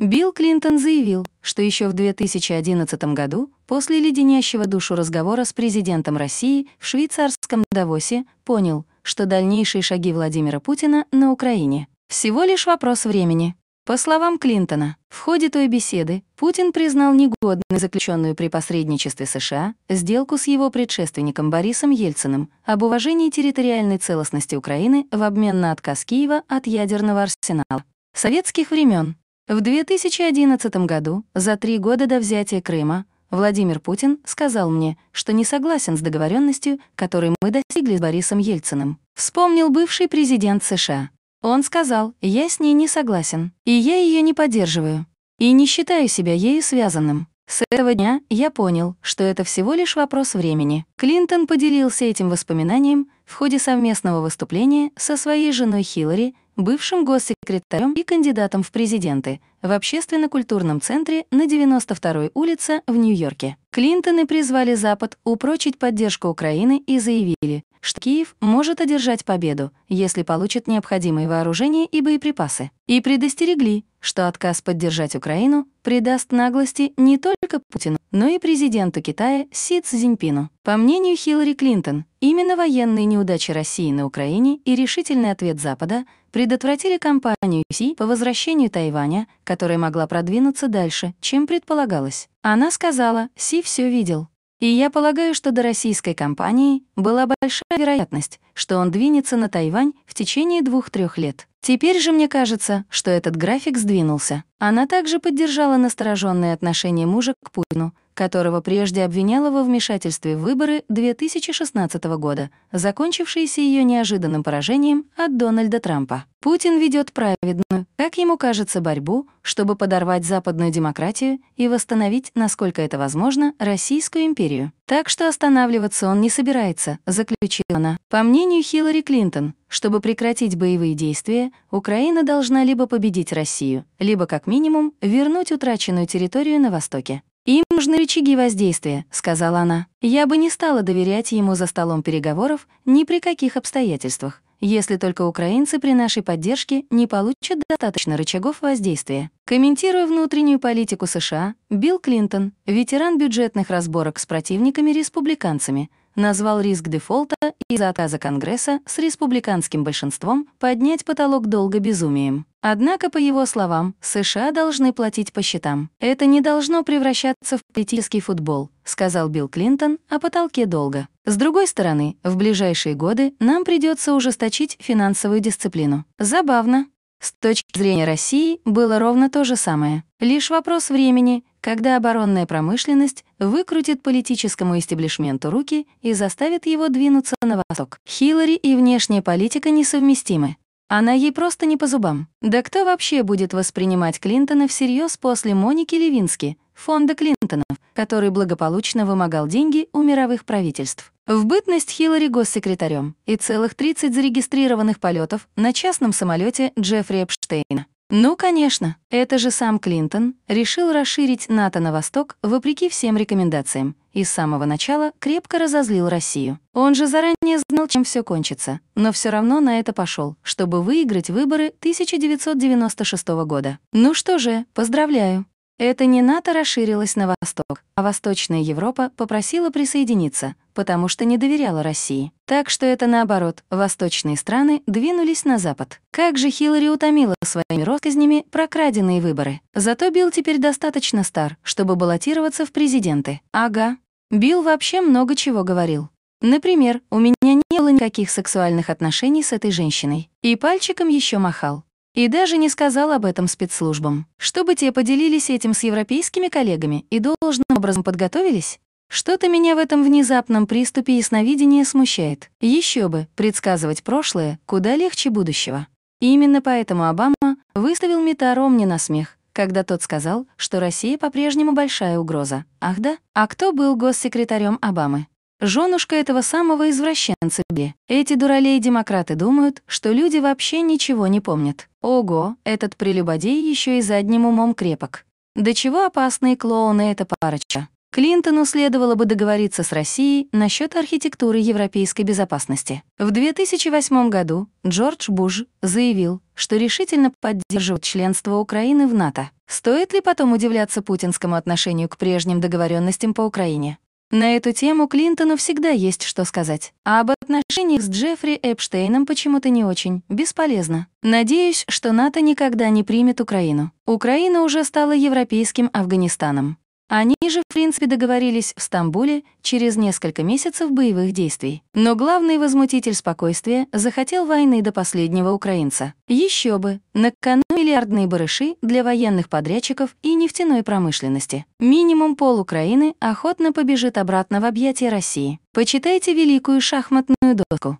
Билл Клинтон заявил, что еще в 2011 году, после леденящего душу разговора с президентом России в швейцарском Давосе, понял, что дальнейшие шаги Владимира Путина на Украине — всего лишь вопрос времени. По словам Клинтона, в ходе той беседы Путин признал негодной заключенную при посредничестве США сделку с его предшественником Борисом Ельциным об уважении территориальной целостности Украины в обмен на отказ Киева от ядерного арсенала советских времен. В 2011 году, за три года до взятия Крыма, Владимир Путин сказал мне, что не согласен с договоренностью, которой мы достигли с Борисом Ельциным. Вспомнил бывший президент США. Он сказал, я с ней не согласен, и я ее не поддерживаю, и не считаю себя ею связанным. С этого дня я понял, что это всего лишь вопрос времени. Клинтон поделился этим воспоминанием в ходе совместного выступления со своей женой Хиллари, бывшим госсекретарем и кандидатом в президенты в общественно-культурном центре на 92-й улице в Нью-Йорке. Клинтоны призвали Запад упрочить поддержку Украины и заявили, что Киев может одержать победу, если получит необходимые вооружения и боеприпасы. И предостерегли, что отказ поддержать Украину придаст наглости не только Путину, но и президенту Китая Си Цзиньпину. По мнению Хиллари Клинтон, именно военные неудачи России на Украине и решительный ответ Запада предотвратили кампанию Си по возвращению Тайваня, которая могла продвинуться дальше, чем предполагалось. Она сказала, Си все видел. И я полагаю, что до российской компании была большая вероятность, что он двинется на Тайвань в течение двух-трех лет. Теперь же мне кажется, что этот график сдвинулся. Она также поддержала настороженное отношение мужа к Путину, которого прежде обвиняла во вмешательстве в выборы 2016 года, закончившиеся ее неожиданным поражением от Дональда Трампа. Путин ведет праведную, как ему кажется, борьбу, чтобы подорвать западную демократию и восстановить, насколько это возможно, Российскую империю. Так что останавливаться он не собирается, заключила она. По мнению Хиллари Клинтон, чтобы прекратить боевые действия, Украина должна либо победить Россию, либо, как минимум, вернуть утраченную территорию на Востоке. «Им нужны рычаги воздействия», — сказала она. «Я бы не стала доверять ему за столом переговоров ни при каких обстоятельствах если только украинцы при нашей поддержке не получат достаточно рычагов воздействия. Комментируя внутреннюю политику США, Билл Клинтон, ветеран бюджетных разборок с противниками-республиканцами, назвал риск дефолта из-за отказа Конгресса с республиканским большинством поднять потолок долга безумием. Однако, по его словам, США должны платить по счетам. Это не должно превращаться в политический футбол, сказал Билл Клинтон о потолке долга. С другой стороны, в ближайшие годы нам придется ужесточить финансовую дисциплину. Забавно. С точки зрения России было ровно то же самое. Лишь вопрос времени, когда оборонная промышленность выкрутит политическому истеблишменту руки и заставит его двинуться на восток. Хиллари и внешняя политика несовместимы. Она ей просто не по зубам. Да кто вообще будет воспринимать Клинтона всерьез после Моники Левински, фонда Клинтонов, который благополучно вымогал деньги у мировых правительств? В бытность Хиллари госсекретарем и целых 30 зарегистрированных полетов на частном самолете Джеффри Эпштейна. Ну, конечно, это же сам Клинтон решил расширить НАТО на восток вопреки всем рекомендациям и с самого начала крепко разозлил Россию. Он же заранее знал, чем все кончится, но все равно на это пошел, чтобы выиграть выборы 1996 года. Ну что же, поздравляю, это не НАТО расширилось на восток, а Восточная Европа попросила присоединиться, потому что не доверяла России. Так что это наоборот, восточные страны двинулись на запад. Как же Хиллари утомила своими россказнями прокраденные выборы. Зато Билл теперь достаточно стар, чтобы баллотироваться в президенты. Ага. Билл вообще много чего говорил. Например, у меня не было никаких сексуальных отношений с этой женщиной. И пальчиком еще махал. И даже не сказал об этом спецслужбам. Чтобы те поделились этим с европейскими коллегами и должным образом подготовились, что-то меня в этом внезапном приступе ясновидения смущает. Еще бы, предсказывать прошлое куда легче будущего. И именно поэтому Обама выставил метаром не на смех, когда тот сказал, что Россия по-прежнему большая угроза. Ах да? А кто был госсекретарем Обамы? Женушка этого самого извращенца Би. Эти дуралей-демократы думают, что люди вообще ничего не помнят. Ого, этот прелюбодей еще и задним умом крепок. До чего опасные клоуны эта парочка. Клинтону следовало бы договориться с Россией насчет архитектуры европейской безопасности. В 2008 году Джордж Буш заявил, что решительно поддерживает членство Украины в НАТО. Стоит ли потом удивляться путинскому отношению к прежним договоренностям по Украине? На эту тему Клинтону всегда есть что сказать. А об отношениях с Джеффри Эпштейном почему-то не очень, бесполезно. Надеюсь, что НАТО никогда не примет Украину. Украина уже стала европейским Афганистаном. Они же, в принципе, договорились в Стамбуле через несколько месяцев боевых действий. Но главный возмутитель спокойствия захотел войны до последнего украинца. Еще бы, на кону миллиардные барыши для военных подрядчиков и нефтяной промышленности. Минимум пол Украины охотно побежит обратно в объятия России. Почитайте великую шахматную доску.